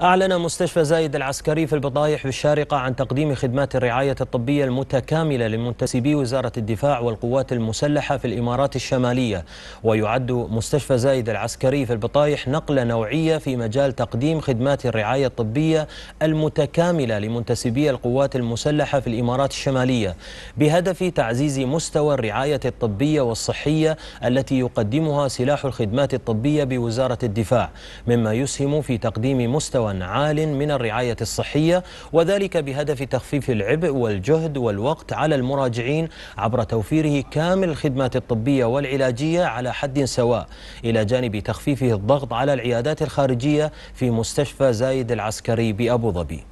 أعلن مستشفى زايد العسكري في البطايح بالشارقة عن تقديم خدمات الرعاية الطبية المتكاملة لمنتسبي وزارة الدفاع والقوات المسلحة في الإمارات الشمالية ويعد مستشفى زايد العسكري في البطايح نقلة نوعية في مجال تقديم خدمات الرعاية الطبية المتكاملة لمنتسبي القوات المسلحة في الإمارات الشمالية بهدف تعزيز مستوى الرعاية الطبية والصحية التي يقدمها سلاح الخدمات الطبية بوزارة الدفاع مما يسهم في تقديم مستوى مستوى عال من الرعاية الصحية وذلك بهدف تخفيف العبء والجهد والوقت على المراجعين عبر توفيره كامل الخدمات الطبية والعلاجية على حد سواء إلى جانب تخفيفه الضغط على العيادات الخارجية في مستشفى زايد العسكري بأبو ظبي